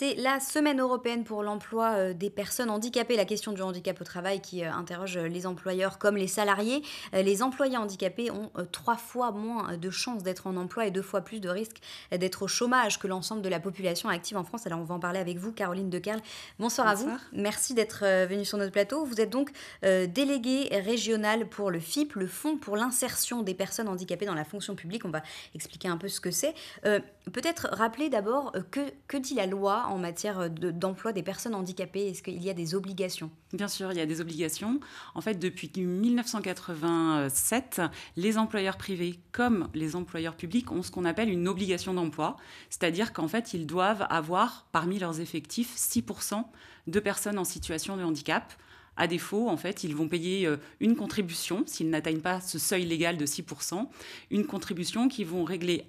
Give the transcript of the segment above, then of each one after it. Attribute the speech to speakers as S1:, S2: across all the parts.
S1: C'est la Semaine européenne pour l'emploi euh, des personnes handicapées, la question du handicap au travail qui euh, interroge euh, les employeurs comme les salariés. Les employés handicapés ont trois fois moins de chances d'être en emploi et deux fois plus de risques d'être au chômage que l'ensemble de la population active en France. Alors on va en parler avec vous, Caroline de Bonsoir, Bonsoir, à vous. Merci d'être venue sur notre plateau. Vous êtes donc déléguée régionale pour le FIP, le Fonds pour l'insertion des personnes handicapées dans la fonction publique. On va expliquer un peu ce que c'est. Peut-être rappeler d'abord que, que dit la loi en matière d'emploi des personnes handicapées Est-ce qu'il y a des obligations
S2: Bien sûr, il y a des obligations. En fait, depuis 1987, les employeurs privés comme les employeurs publics ont ce qu'on appelle une obligation d'emploi, c'est-à-dire qu'en fait, ils doivent avoir parmi leurs effectifs 6% de personnes en situation de handicap. À défaut, en fait, ils vont payer euh, une contribution s'ils n'atteignent pas ce seuil légal de 6%, une contribution qui vont régler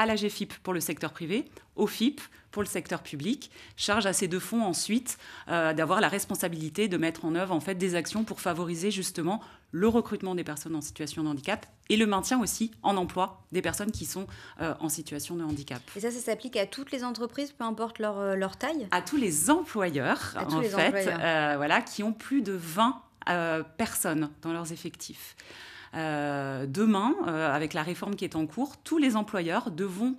S2: à la GFIP pour le secteur privé, au FIP pour le secteur public, charge à ces deux fonds ensuite euh, d'avoir la responsabilité de mettre en œuvre en fait des actions pour favoriser justement le recrutement des personnes en situation de handicap et le maintien aussi en emploi des personnes qui sont euh, en situation de handicap.
S1: Et ça, ça s'applique à toutes les entreprises, peu importe leur, euh, taille À tous les
S2: employeurs, en fait, voilà, qui ont plus de 20 personnes dans leurs effectifs. Euh, demain, euh, avec la réforme qui est en cours, tous les employeurs devront,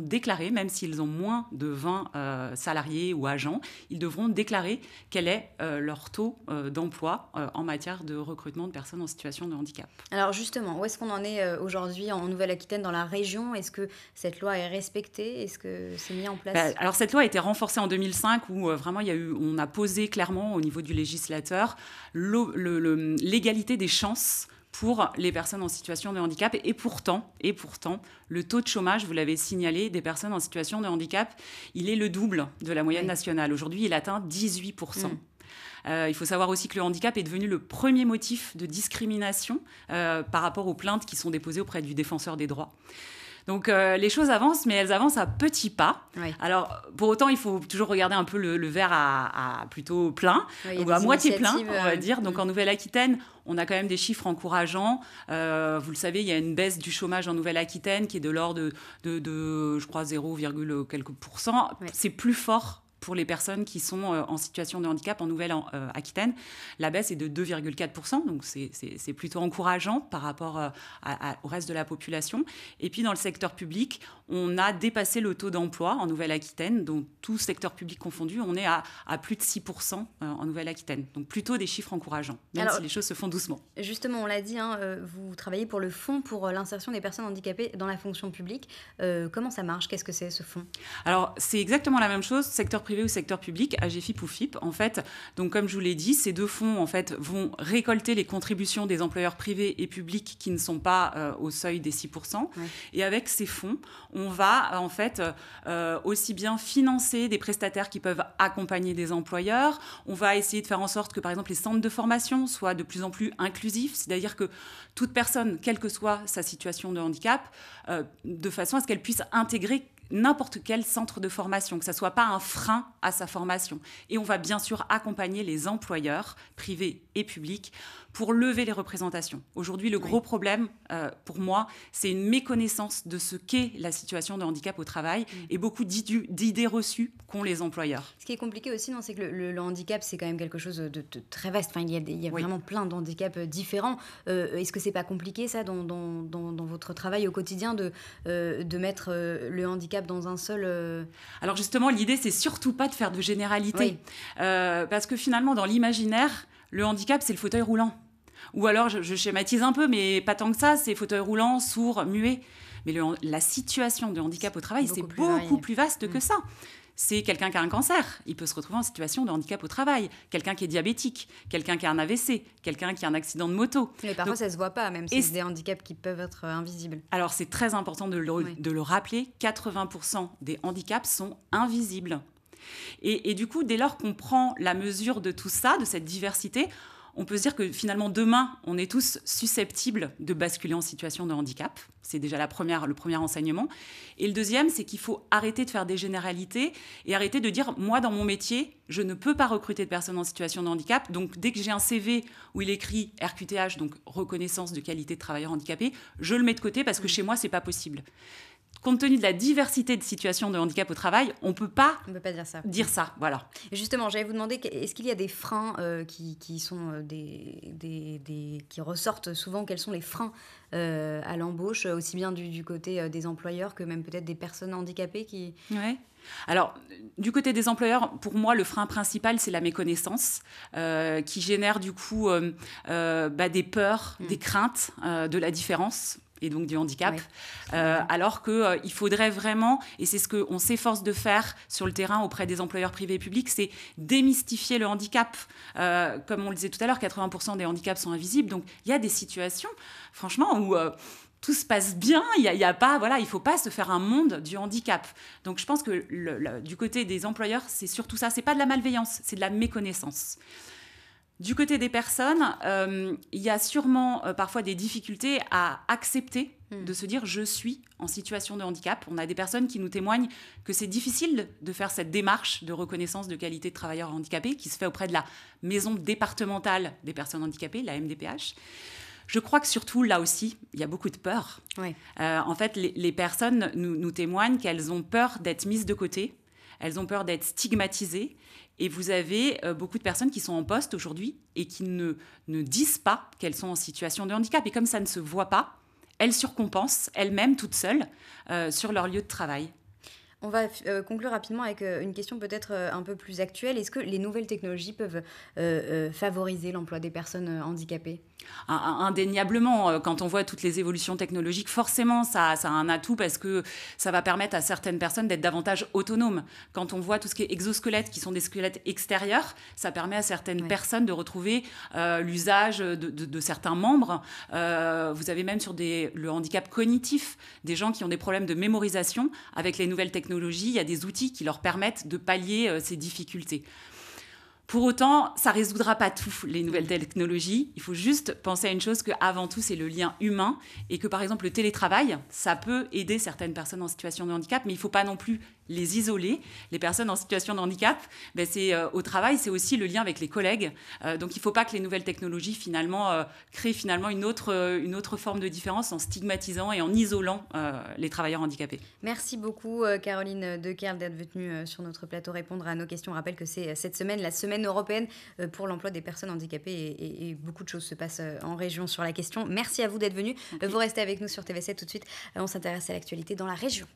S2: déclarer, même s'ils ont moins de 20 euh, salariés ou agents, ils devront déclarer quel est leur taux d'emploi en matière de recrutement de personnes en situation de handicap.
S1: Alors justement, où est-ce qu'on en est aujourd'hui en Nouvelle-Aquitaine, dans la région Est-ce que cette loi est respectée Est-ce que c'est mis en place bah,
S2: Alors cette loi a été renforcée en 2005 où vraiment il y eu, on a posé clairement au niveau du législateur l'égalité des chances pour les personnes en situation de handicap. Et pourtant, et pourtant, le taux de chômage, vous l'avez signalé, des personnes en situation de handicap, il est le double de la moyenne nationale. Aujourd'hui, il atteint 18%. Mm. Euh, il faut savoir aussi que le handicap est devenu le premier motif de discrimination euh, par rapport aux plaintes qui sont déposées auprès du défenseur des droits. Donc euh, les choses avancent, mais elles avancent à petits pas. Alors pour autant, il faut toujours regarder un peu le, verre à, plutôt plein, ou à moitié plein, on euh, va dire. Mm. Donc en Nouvelle-Aquitaine, on a quand même des chiffres encourageants. Euh, vous le savez, il y a une baisse du chômage en Nouvelle-Aquitaine qui est de l'ordre de, je crois, 0, quelque pourcents. C'est plus fort pour les personnes qui sont euh, en situation de handicap en Nouvelle-Aquitaine. Euh, la baisse est de 2,4%, donc c'est plutôt encourageant par rapport euh, au reste de la population. Et puis dans le secteur public, on a dépassé le taux d'emploi en Nouvelle-Aquitaine, donc tout secteur public confondu, on est à, plus de 6% en Nouvelle-Aquitaine. Donc plutôt des chiffres encourageants, même si les choses se font doucement.
S1: Justement, on l'a dit, hein, vous travaillez pour le Fonds pour l'insertion des personnes handicapées dans la fonction publique. comment ça marche Qu'est-ce que c'est ce fonds
S2: Alors c'est exactement la même chose, secteur privé au secteur public, AGFIP ou FIP. En fait, donc comme je vous l'ai dit, ces deux fonds en fait vont récolter les contributions des employeurs privés et publics qui ne sont pas euh, au seuil des 6%. Et avec ces fonds, on va en fait euh, aussi bien financer des prestataires qui peuvent accompagner des employeurs. On va essayer de faire en sorte que par exemple les centres de formation soient de plus en plus inclusifs, c'est-à-dire que toute personne, quelle que soit sa situation de handicap, euh, de façon à ce qu'elle puisse intégrer n'importe quel centre de formation, que ça ne soit pas un frein à sa formation. Et on va bien sûr accompagner les employeurs privés et publics pour lever les représentations. Aujourd'hui, le gros problème, euh, pour moi, c'est une méconnaissance de ce qu'est la situation de handicap au travail mm. et beaucoup d'idées reçues qu'ont les employeurs.
S1: Ce qui est compliqué aussi, non, c'est que le, handicap, c'est quand même quelque chose de, très vaste. Enfin, il y a, vraiment plein d'handicaps euh, différents. Euh, est-ce que c'est pas compliqué, ça, dans, votre travail au quotidien, de, de mettre le handicap dans un seul...
S2: Alors justement, l'idée, c'est surtout pas de faire de généralité. parce
S1: que finalement, dans l'imaginaire,
S2: le handicap, c'est le fauteuil roulant. Ou alors, je, schématise un peu, mais pas tant que ça, c'est fauteuil roulant, sourd, muet. Mais la situation de handicap au travail, c'est beaucoup, plus, vaste que mm. ça. C'est quelqu'un qui a un cancer, il peut se retrouver en situation de handicap au travail. Quelqu'un qui est diabétique, quelqu'un qui a un AVC, quelqu'un qui a un accident de moto. Mais parfois, ça ne se
S1: voit pas, même si c'est des handicaps qui peuvent être euh, invisibles.
S2: Alors, c'est très important de le, de le rappeler 80% des handicaps sont invisibles. et, du coup, dès lors qu'on prend la mesure de tout ça, de cette diversité, on peut se dire que finalement demain, on est tous susceptibles de basculer en situation de handicap. C'est déjà le premier enseignement. Et le deuxième, c'est qu'il faut arrêter de faire des généralités et arrêter de dire, moi, dans mon métier, je ne peux pas recruter de personnes en situation de handicap. Donc, dès que j'ai un CV où il écrit RQTH, donc reconnaissance de qualité de travailleur handicapé, je le mets de côté parce que chez moi, c'est pas possible compte tenu de la diversité de situations de handicap au travail, on ne peut pas, on pas dire, ça. dire ça.
S1: Voilà. justement, j'allais vous demander, est-ce qu'il y a des freins euh, qui, sont euh, des, qui ressortent souvent Quels sont les freins euh, à l'embauche, aussi bien du, côté des employeurs que même peut-être des personnes handicapées qui...
S2: Alors, du côté des employeurs, pour moi, le frein principal, c'est la méconnaissance, qui génère du coup bah, des peurs, mmh. des craintes de la différence et donc du handicap, euh, alors qu'il euh, faudrait vraiment, et c'est ce qu'on s'efforce de faire sur le terrain auprès des employeurs privés et publics, c'est démystifier le handicap. Euh, comme on le disait tout à l'heure, 80% des handicaps sont invisibles, donc il y a des situations, franchement, où tout se passe bien, il y, a, pas, voilà, il faut pas se faire un monde du handicap. Donc je pense que du côté des employeurs, c'est surtout ça, c'est pas de la malveillance, c'est de la méconnaissance. Du côté des personnes, euh, il y a sûrement euh, parfois des difficultés à accepter hmm. de se dire je suis en situation de handicap. On a des personnes qui nous témoignent que c'est difficile de faire cette démarche de reconnaissance de qualité de travailleur handicapé qui se fait auprès de la maison départementale des personnes handicapées, la MDPH. Je crois que surtout là aussi, il y a beaucoup de peur. Euh, en fait, les, personnes nous témoignent qu'elles ont peur d'être mises de côté, elles ont peur d'être stigmatisées. Et vous avez euh, beaucoup de personnes qui sont en poste aujourd'hui et qui ne, disent pas qu'elles sont en situation de handicap. Et comme ça ne se voit pas, elles surcompensent elles-mêmes toutes seules euh, sur leur lieu de travail.
S1: On va euh, conclure rapidement avec euh, une question peut-être euh, un peu plus actuelle. Est-ce que les nouvelles technologies peuvent favoriser l'emploi des personnes handicapées
S2: ah, ah, Indéniablement, quand on voit toutes les évolutions technologiques, forcément, ça, a un atout parce que ça va permettre à certaines personnes d'être davantage autonomes. Quand on voit tout ce qui est exosquelettes, qui sont des squelettes extérieurs, ça permet à certaines personnes de retrouver l'usage de, certains membres. vous avez même sur le handicap cognitif des gens qui ont des problèmes de mémorisation avec les nouvelles technologies il y a des outils qui leur permettent de pallier euh, ces difficultés. Pour autant, ça résoudra pas tout, les nouvelles technologies. Il faut juste penser à une chose que avant tout, c'est le lien humain et que par exemple le télétravail, ça peut aider certaines personnes en situation de handicap, mais il ne faut pas non plus les isoler, les personnes en situation de handicap, ben, c'est euh, au travail, c'est aussi le lien avec les collègues. Euh, donc il ne faut pas que les nouvelles technologies finalement euh, créent finalement une autre, une autre forme de différence en stigmatisant et en isolant les travailleurs handicapés.
S1: Merci beaucoup Caroline Decker, d'être venue sur notre plateau répondre à nos questions. On rappelle que c'est cette semaine la semaine européenne pour l'emploi des personnes handicapées et, beaucoup de choses se passent en région sur la question. Merci à vous d'être venu. Vous restez avec nous sur TV7 tout de suite. On s'intéresse à l'actualité dans la région.